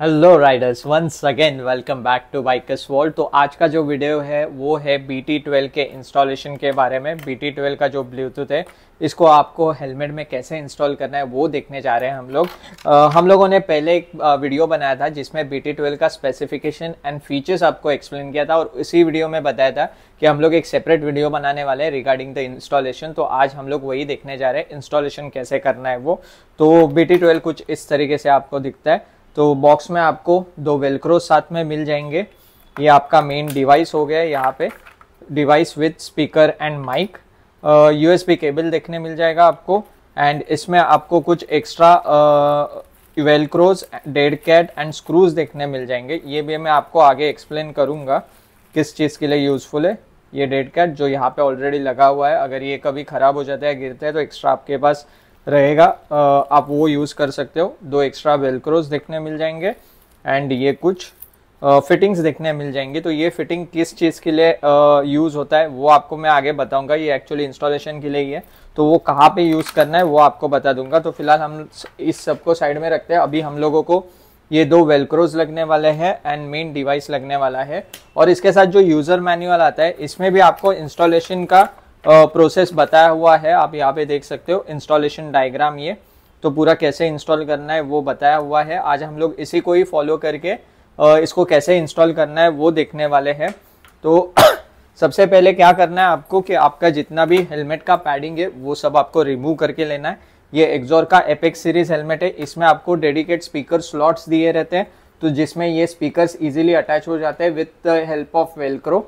hello riders once again welcome back to bikers world तो आज का जो वीडियो है वो है बी टी ट्वेल्व के इंस्टॉलेशन के बारे में बी टी ट्वेल्व का जो ब्लूटूथ है इसको आपको हेलमेट में कैसे इंस्टॉल करना है वो देखने जा रहे हैं हम लोग आ, हम लोगों ने पहले एक वीडियो बनाया था जिसमें बी टी ट्वेल्व का स्पेसिफिकेशन एंड फीचर्स आपको एक्सप्लेन किया था और इसी वीडियो में बताया था कि हम लोग एक सेपरेट वीडियो बनाने वाले हैं रिगार्डिंग द इंस्टॉलेशन तो आज हम लोग वही देखने जा रहे हैं इंस्टॉलेशन कैसे करना है वो तो बी टी ट्वेल्व कुछ इस तरीके से आपको दिखता है तो बॉक्स में आपको दो वेलक्रो साथ में मिल जाएंगे ये आपका मेन डिवाइस हो गया यहाँ पे device with speaker and mic U cable देखने मिल जाएगा आपको एंड इसमें आपको कुछ extra velcros dead cat and screws देखने मिल जाएंगे ये भी मैं आपको आगे एक्सप्लेन करूँगा किस चीज़ के लिए यूज़फुल है ये डेड कैट जो यहाँ पे ऑलरेडी लगा हुआ है अगर ये कभी ख़राब हो जाता है गिरता है तो एक्स्ट्रा आपके पास रहेगा आप वो यूज़ कर सकते हो दो एक्स्ट्रा वेलक्रोज देखने मिल जाएंगे एंड ये कुछ फिटिंग्स देखने मिल जाएंगी तो ये फिटिंग किस चीज़ के लिए यूज़ होता है वो आपको मैं आगे बताऊंगा ये एक्चुअली इंस्टॉलेशन के लिए ही है तो वो कहाँ पे यूज़ करना है वो आपको बता दूंगा तो फिलहाल हम इस सबको साइड में रखते हैं अभी हम लोगों को ये दो वेलक्रोज लगने वाले हैं एंड मेन डिवाइस लगने वाला है और इसके साथ जो यूज़र मैन्यूअल आता है इसमें भी आपको इंस्टॉलेशन का प्रोसेस बताया हुआ है आप यहाँ पे देख सकते हो इंस्टॉलेशन डायग्राम ये तो पूरा कैसे इंस्टॉल करना है वो बताया हुआ है आज हम लोग इसी को ही फॉलो करके इसको कैसे इंस्टॉल करना है वो देखने वाले हैं तो सबसे पहले क्या करना है आपको कि आपका जितना भी हेलमेट का पैडिंग है वो सब आपको रिमूव करके लेना है ये एक्जोर का एपेक्स सीरीज हेलमेट है इसमें आपको डेडिकेट स्पीकर स्लॉट्स दिए रहते हैं तो जिसमें ये स्पीकर्स इजीली अटैच हो जाते हैं with the help of velcro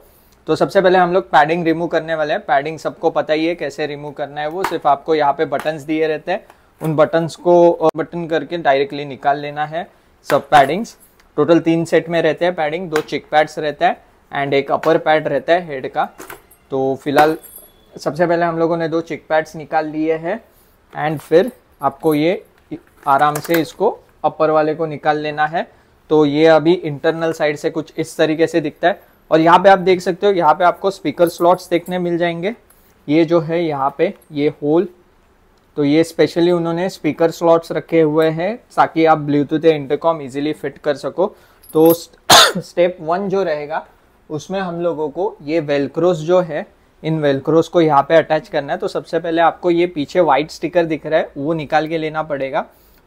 तो सबसे पहले हम लोग पैडिंग रिमूव करने वाले हैं पैडिंग सबको पता ही है कैसे रिमूव करना है वो सिर्फ आपको यहाँ पे बटन्स दिए रहते हैं उन बटन्स को बटन करके डायरेक्टली निकाल लेना है सब पैडिंग्स टोटल तीन सेट में रहते हैं पैडिंग दो चिक पैड्स रहता है एंड एक अपर पैड रहता है हेड का तो फिलहाल सबसे पहले हम लोगों ने दो चिक पैड्स निकाल लिए हैं एंड फिर आपको ये आराम से इसको अपर वाले को निकाल लेना है तो ये अभी इंटरनल साइड से कुछ इस तरीके से दिखता है और यहाँ पे आप देख सकते हो यहाँ पे आपको स्पीकर स्लॉट्स देखने मिल जाएंगे ये जो है यहाँ पे ये होल तो ये स्पेशली उन्होंने स्पीकर स्लॉट्स रखे हुए हैं ताकि आप ब्लूटूथ या इंटरकॉम इजीली फिट कर सको तो स्टेप वन जो रहेगा उसमें हम लोगों को ये वेलक्रोस जो है इन वेलक्रोस को यहाँ पे अटैच करना है तो सबसे पहले आपको ये पीछे वाइट स्टिकर दिख रहा है वो निकाल के लेना पड़ेगा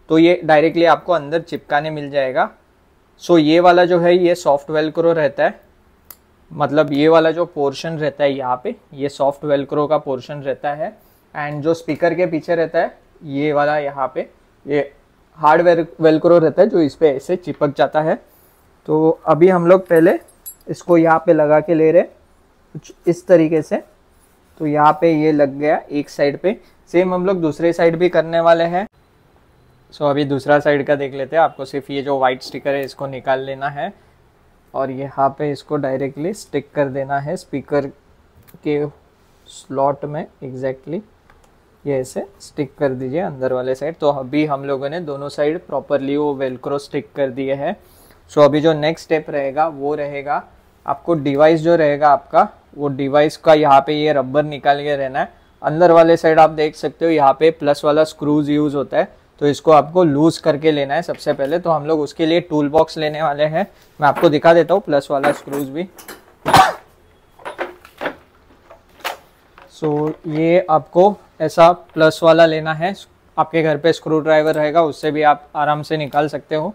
तो ये डायरेक्टली आपको अंदर चिपकाने मिल जाएगा सो ये वाला जो है ये सॉफ्ट वेलक्रो रहता है मतलब ये वाला जो पोर्शन रहता है यहाँ पे ये सॉफ्ट वेलक्रो का पोर्शन रहता है एंड जो स्पीकर के पीछे रहता है ये वाला यहाँ पे ये हार्ड वेलक्रो रहता है जो इस पर ऐसे चिपक जाता है तो अभी हम लोग पहले इसको यहाँ पे लगा के ले रहे कुछ इस तरीके से तो यहाँ पे ये लग गया एक साइड पे सेम हम लोग दूसरे साइड भी करने वाले हैं सो so, अभी दूसरा साइड का देख लेते हैं आपको सिर्फ ये जो वाइट स्टिकर है इसको निकाल लेना है और यहाँ पे इसको डायरेक्टली स्टिक कर देना है स्पीकर के स्लॉट में एग्जैक्टली exactly ये ऐसे स्टिक कर दीजिए अंदर वाले साइड तो अभी हम लोगों ने दोनों साइड प्रॉपरली वो वेलक्रो स्टिक कर दिए है सो अभी जो नेक्स्ट स्टेप रहेगा वो रहेगा आपको डिवाइस जो रहेगा आपका वो डिवाइस का यहाँ पे ये रबर निकाल के रहना है अंदर वाले साइड आप देख सकते हो यहाँ पे प्लस वाला स्क्रूज यूज़ होता है तो इसको आपको लूज करके लेना है सबसे पहले तो हम लोग उसके लिए टूल बॉक्स लेने वाले हैं मैं आपको दिखा देता हूँ प्लस वाला स्क्रूज भी सो so, ये आपको ऐसा प्लस वाला लेना है आपके घर पे स्क्रू ड्राइवर रहेगा उससे भी आप आराम से निकाल सकते हो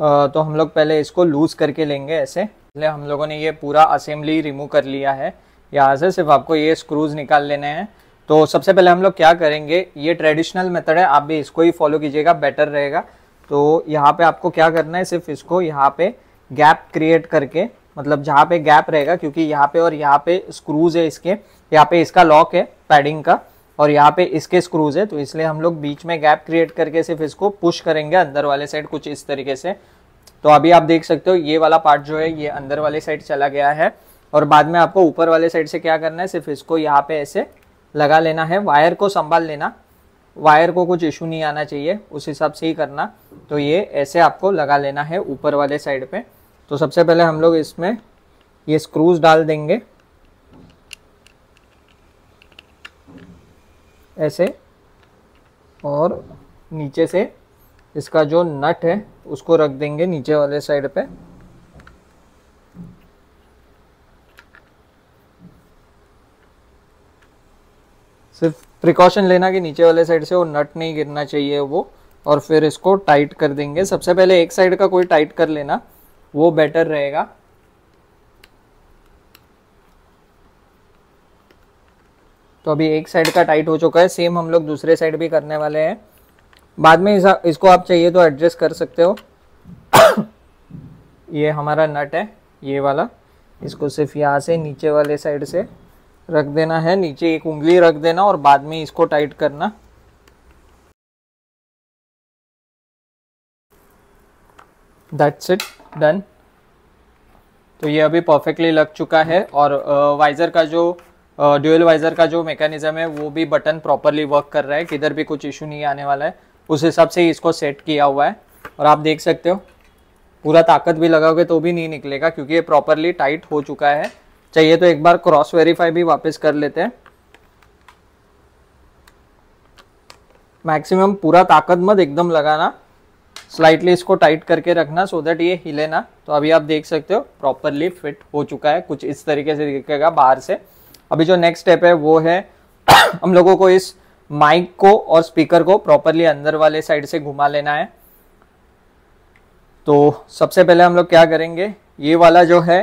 तो हम लोग पहले इसको लूज़ करके लेंगे ऐसे पहले हम लोगों ने ये पूरा असेंबली रिमूव कर लिया है यहाँ से सिर्फ आपको ये स्क्रूज निकाल लेने हैं तो सबसे पहले हम लोग क्या करेंगे ये ट्रेडिशनल मेथड है आप भी इसको ही फॉलो कीजिएगा बेटर रहेगा तो यहाँ पे आपको क्या करना है सिर्फ इसको यहाँ पे गैप क्रिएट करके मतलब जहाँ पे गैप रहेगा क्योंकि यहाँ पे और यहाँ पे स्क्रूज है इसके यहाँ पे इसका लॉक है पैडिंग का और यहाँ पे इसके स्क्रूज है तो इसलिए हम लोग बीच में गैप क्रिएट करके सिर्फ इसको पुश करेंगे अंदर वाले साइड कुछ इस तरीके से तो अभी आप देख सकते हो ये वाला पार्ट जो है ये अंदर वाले साइड चला गया है और बाद में आपको ऊपर वाले साइड से क्या करना है सिर्फ इसको यहाँ पे ऐसे लगा लेना है वायर को संभाल लेना वायर को कुछ इशू नहीं आना चाहिए उस हिसाब से ही करना तो ये ऐसे आपको लगा लेना है ऊपर वाले साइड पे तो सबसे पहले हम लोग इसमें ये स्क्रूज डाल देंगे ऐसे और नीचे से इसका जो नट है उसको रख देंगे नीचे वाले साइड पे सिर्फ प्रिकॉशन लेना कि नीचे वाले साइड से वो नट नहीं गिरना चाहिए वो और फिर इसको टाइट कर देंगे सबसे पहले एक साइड का कोई टाइट कर लेना वो बेटर रहेगा तो अभी एक साइड का टाइट हो चुका है सेम हम लोग दूसरे साइड भी करने वाले हैं बाद में इस, इसको आप चाहिए तो एडजस्ट कर सकते हो ये हमारा नट है ये वाला इसको सिर्फ यहाँ से नीचे वाले साइड से रख देना है नीचे एक उंगली रख देना और बाद में इसको टाइट करना दैट्स इट डन तो ये अभी परफेक्टली लग चुका है और वाइज़र का जो ड्यूल वाइज़र का जो मेकैनिज़म है वो भी बटन प्रॉपरली वर्क कर रहा है किधर भी कुछ इशू नहीं आने वाला है उस हिसाब से इसको सेट किया हुआ है और आप देख सकते हो पूरा ताकत भी लगाओगे तो भी नहीं निकलेगा क्योंकि ये प्रॉपरली टाइट हो चुका है चाहिए तो एक बार क्रॉस वेरीफाई भी वापस कर लेते हैं मैक्सिमम पूरा ताकत मत एकदम लगाना स्लाइटली इसको टाइट करके रखना सो देट दैट ये हिले ना तो अभी आप देख सकते हो प्रॉपरली फिट हो चुका है कुछ इस तरीके से दिखेगा बाहर से अभी जो नेक्स्ट स्टेप है वो है हम लोगों को इस माइक को और स्पीकर को प्रॉपरली अंदर वाले साइड से घुमा लेना है तो सबसे पहले हम लोग क्या करेंगे ये वाला जो है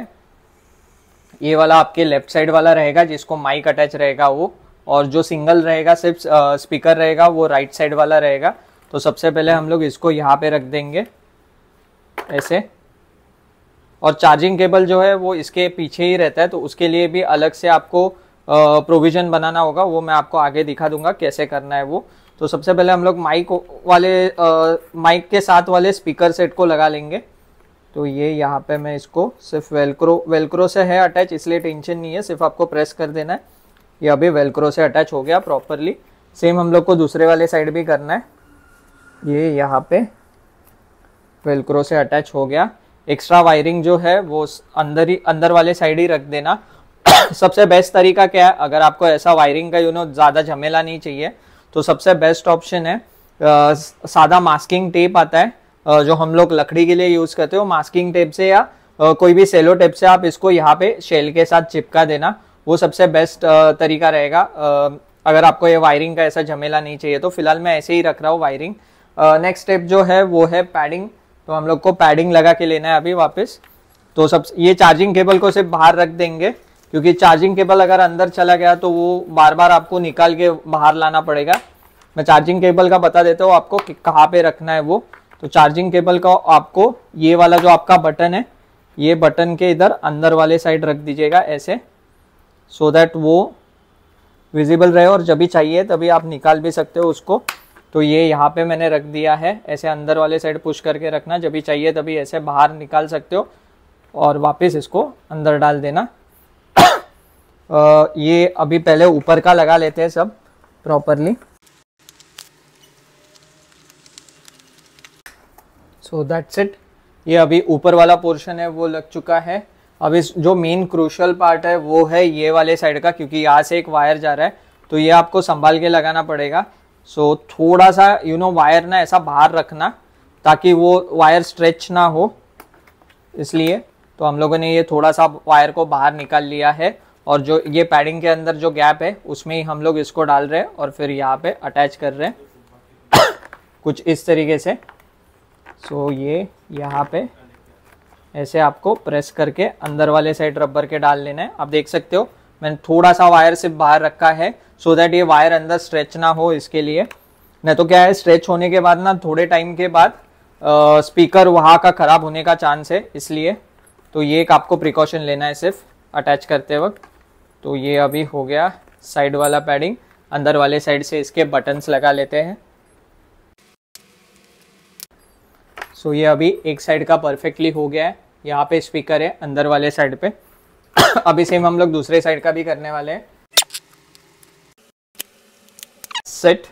ये वाला आपके लेफ्ट साइड वाला रहेगा जिसको माइक अटैच रहेगा वो और जो सिंगल रहेगा सिर्फ स्पीकर रहेगा वो राइट साइड वाला रहेगा तो सबसे पहले हम लोग इसको यहाँ पे रख देंगे ऐसे और चार्जिंग केबल जो है वो इसके पीछे ही रहता है तो उसके लिए भी अलग से आपको प्रोविज़न बनाना होगा वो मैं आपको आगे दिखा दूंगा कैसे करना है वो तो सबसे पहले हम लोग माइक वाले माइक के साथ वाले स्पीकर सेट को लगा लेंगे तो ये यहाँ पे मैं इसको सिर्फ वेलक्रो वेलक्रो से है अटैच इसलिए टेंशन नहीं है सिर्फ आपको प्रेस कर देना है ये अभी वेलक्रो से अटैच हो गया प्रॉपरली सेम हम लोग को दूसरे वाले साइड भी करना है ये यहाँ पे वेलक्रो से अटैच हो गया एक्स्ट्रा वायरिंग जो है वो अंदर ही अंदर वाले साइड ही रख देना सबसे बेस्ट तरीका क्या है अगर आपको ऐसा वायरिंग का यू नो ज़्यादा झमेला नहीं चाहिए तो सबसे बेस्ट ऑप्शन है आ, सादा मास्किंग टेप आता है जो हम लोग लकड़ी के लिए यूज़ करते हो मास्किंग टेप से या कोई भी सेलो टेप से आप इसको यहाँ पे शेल के साथ चिपका देना वो सबसे बेस्ट तरीका रहेगा अगर आपको ये वायरिंग का ऐसा झमेला नहीं चाहिए तो फिलहाल मैं ऐसे ही रख रहा हूँ वायरिंग नेक्स्ट स्टेप जो है वो है पैडिंग तो हम लोग को पैडिंग लगा के लेना है अभी वापस तो सब ये चार्जिंग केबल को सिर्फ बाहर रख देंगे क्योंकि चार्जिंग केबल अगर अंदर चला गया तो वो बार बार आपको निकाल के बाहर लाना पड़ेगा मैं चार्जिंग केबल का बता देता हूँ आपको कहाँ पे रखना है वो तो चार्जिंग केबल का आपको ये वाला जो आपका बटन है ये बटन के इधर अंदर वाले साइड रख दीजिएगा ऐसे सो so दैट वो विजिबल रहे और जब भी चाहिए तभी आप निकाल भी सकते हो उसको तो ये यहाँ पे मैंने रख दिया है ऐसे अंदर वाले साइड पुश करके रखना जब भी चाहिए तभी ऐसे बाहर निकाल सकते हो और वापस इसको अंदर डाल देना आ, ये अभी पहले ऊपर का लगा लेते हैं सब प्रॉपरली सो दैट्स इट ये अभी ऊपर वाला पोर्शन है वो लग चुका है अब इस जो मेन क्रूशल पार्ट है वो है ये वाले साइड का क्योंकि यहाँ से एक वायर जा रहा है तो ये आपको संभाल के लगाना पड़ेगा सो so, थोड़ा सा you you know know, wire ना ऐसा बाहर रखना ताकि वो वायर स्ट्रेच ना हो इसलिए तो हम लोगों ने ये थोड़ा सा वायर को बाहर निकाल लिया है और जो ये पैडिंग के अंदर जो गैप है उसमें ही हम लोग इसको डाल रहे हैं और फिर यहाँ पे अटैच कर रहे हैं कुछ इस तरीके से सो so, ये यहाँ पे ऐसे आपको प्रेस करके अंदर वाले साइड रबर के डाल लेना है आप देख सकते हो मैंने थोड़ा सा वायर सिर्फ बाहर रखा है सो so दैट ये वायर अंदर स्ट्रेच ना हो इसके लिए नहीं तो क्या है स्ट्रेच होने के बाद ना थोड़े टाइम के बाद आ, स्पीकर वहाँ का ख़राब होने का चांस है इसलिए तो ये एक आपको प्रिकॉशन लेना है सिर्फ अटैच करते वक्त तो ये अभी हो गया साइड वाला पैडिंग अंदर वाले साइड से इसके बटन्स लगा लेते हैं सो ये अभी एक साइड का परफेक्टली हो गया है यहाँ पे स्पीकर है अंदर वाले साइड पे अभी सेम हम लोग दूसरे साइड का भी करने वाले हैं सेट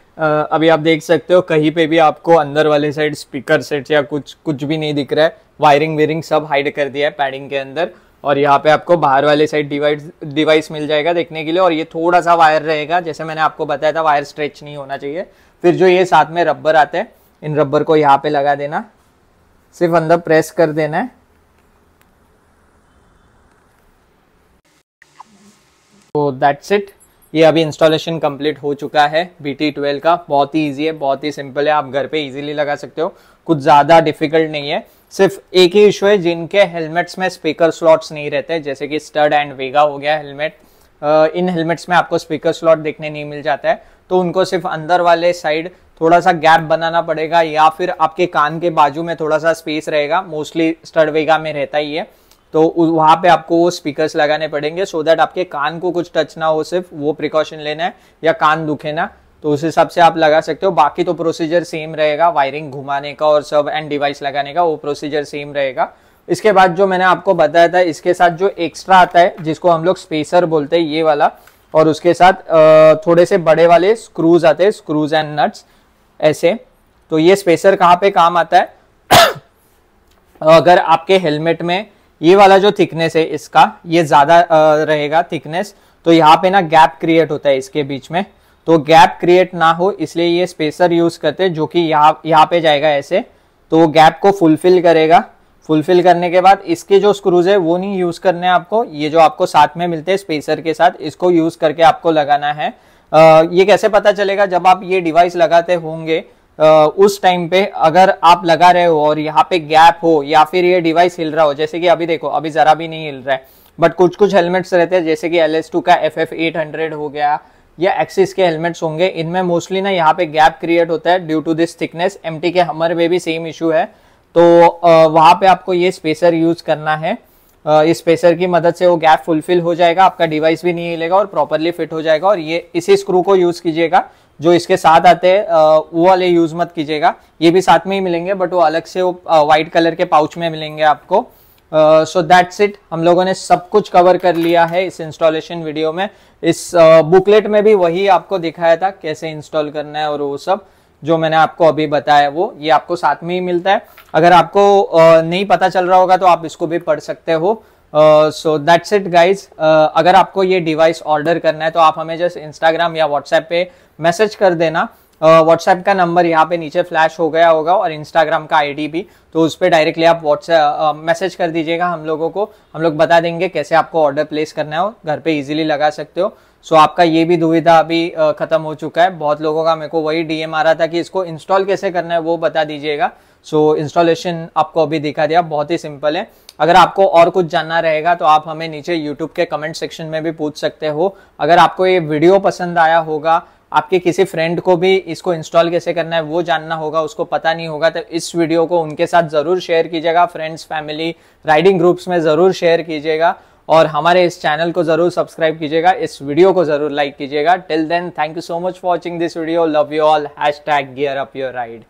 अभी आप देख सकते हो कहीं पे भी आपको अंदर वाले साइड स्पीकर सेट या कुछ कुछ भी नहीं दिख रहा है वायरिंग वेयरिंग सब हाइड कर दिया है पैडिंग के अंदर और यहाँ पे आपको बाहर वाले साइड डिवाइस डिवाइस मिल जाएगा देखने के लिए और ये थोड़ा सा वायर रहेगा जैसे मैंने आपको बताया था वायर स्ट्रेच नहीं होना चाहिए फिर जो ये साथ में रबर आते हैं इन रबर को यहाँ पे लगा देना सिर्फ अंदर प्रेस कर देना है तो दैट्स इट ये अभी इंस्टॉलेशन कंप्लीट हो चुका है बी टी ट्वेल्व का बहुत ही इजी है बहुत ही सिंपल है आप घर पे इजीली लगा सकते हो कुछ ज़्यादा डिफिकल्ट नहीं है सिर्फ एक ही इशू है जिनके हेलमेट्स में स्पीकर स्लॉट्स नहीं रहते जैसे कि स्टड एंड वेगा हो गया हेलमेट इन हेलमेट्स में आपको स्पीकर स्लॉट देखने नहीं मिल जाता है तो उनको सिर्फ अंदर वाले साइड थोड़ा सा गैप बनाना पड़ेगा या फिर आपके कान के बाजू में थोड़ा सा स्पेस रहेगा मोस्टली स्टडवेगा में रहता ही है तो वहाँ पे आपको वो स्पीकर्स लगाने पड़ेंगे सो so दैट आपके कान को कुछ टच ना हो सिर्फ वो प्रिकॉशन लेना है या कान दुखे ना तो उस हिसाब से आप लगा सकते हो बाकी तो प्रोसीजर सेम रहेगा वायरिंग घुमाने का और सब एंड डिवाइस लगाने का वो प्रोसीजर सेम रहेगा इसके बाद जो मैंने आपको बताया था इसके साथ जो एक्स्ट्रा आता है जिसको हम लोग स्पेसर बोलते हैं ये वाला और उसके साथ थोड़े से बड़े वाले स्क्रूज आते हैं स्क्रूज एंड नट्स ऐसे तो ये स्पेसर कहाँ पे काम आता है अगर आपके हेलमेट में ये वाला जो थिकनेस है इसका ये ज़्यादा रहेगा थिकनेस तो यहाँ पे ना गैप क्रिएट होता है इसके बीच में तो गैप क्रिएट ना हो इसलिए ये स्पेसर यूज़ करते हैं जो कि यहाँ यहाँ पे जाएगा ऐसे तो वो गैप को फुलफिल करेगा फुलफिल करने के बाद इसके जो स्क्रूज है वो नहीं यूज़ करने आपको ये जो आपको साथ में मिलते हैं स्पेसर के साथ इसको यूज़ करके आपको लगाना है ये कैसे पता चलेगा जब आप ये डिवाइस लगाते होंगे उस टाइम पे अगर आप लगा रहे हो और यहाँ पे गैप हो या फिर ये डिवाइस हिल रहा हो जैसे कि अभी देखो अभी ज़रा भी नहीं हिल रहा है बट कुछ कुछ हेलमेट्स रहते हैं जैसे कि एल का एफ एफ हो गया या एक्सिस के हेलमेट्स होंगे इनमें मोस्टली ना यहाँ पे गैप क्रिएट होता है due to this thickness M के हमर में भी सेम इशू है तो वहाँ पे आपको ये स्पेसर यूज करना है इस पेसर की मदद से वो गैप फुलफिल हो जाएगा आपका डिवाइस भी नहीं हिलेगा और प्रॉपरली फिट हो जाएगा और ये इसी स्क्रू को यूज़ कीजिएगा जो इसके साथ आते हैं वो वाले यूज़ मत कीजिएगा ये भी साथ में ही मिलेंगे बट वो अलग से वो व्हाइट कलर के पाउच में मिलेंगे आपको सो दैट्स इट हम लोगों ने सब कुछ कवर कर लिया है इस इंस्टॉलेशन वीडियो में इस बुकलेट uh, में भी वही आपको दिखाया था कैसे इंस्टॉल करना है और वो सब जो मैंने आपको अभी बताया वो ये आपको साथ में ही मिलता है अगर आपको नहीं पता चल रहा होगा तो आप इसको भी पढ़ सकते हो सो दैट्स इट गाइज अगर आपको ये डिवाइस ऑर्डर करना है तो आप हमें जस्ट इंस्टाग्राम या व्हाट्सएप पे मैसेज कर देना व्हाट्सएप का नंबर यहाँ पे नीचे फ्लैश हो गया होगा और इंस्टाग्राम का आईडी भी तो उस पर डायरेक्टली आप व्हाट्सएप मैसेज कर दीजिएगा हम लोगों को हम लोग बता देंगे कैसे आपको ऑर्डर प्लेस करना हो घर पे इजीली लगा सकते हो सो so, आपका ये भी दुविधा अभी ख़त्म हो चुका है बहुत लोगों का मेरे को वही डीएम आ रहा था कि इसको इंस्टॉल कैसे करना है वो बता दीजिएगा सो so, इंस्टॉलेशन आपको अभी दिखा दिया बहुत ही सिंपल है अगर आपको और कुछ जानना रहेगा तो आप हमें नीचे यूट्यूब के कमेंट सेक्शन में भी पूछ सकते हो अगर आपको ये वीडियो पसंद आया होगा आपके किसी फ्रेंड को भी इसको इंस्टॉल कैसे करना है वो जानना होगा उसको पता नहीं होगा तो इस वीडियो को उनके साथ ज़रूर शेयर कीजिएगा फ्रेंड्स फैमिली राइडिंग ग्रुप्स में ज़रूर शेयर कीजिएगा और हमारे इस चैनल को ज़रूर सब्सक्राइब कीजिएगा इस वीडियो को ज़रूर लाइक कीजिएगा till then thank you so much for watching this video love you all hashtag gear up your ride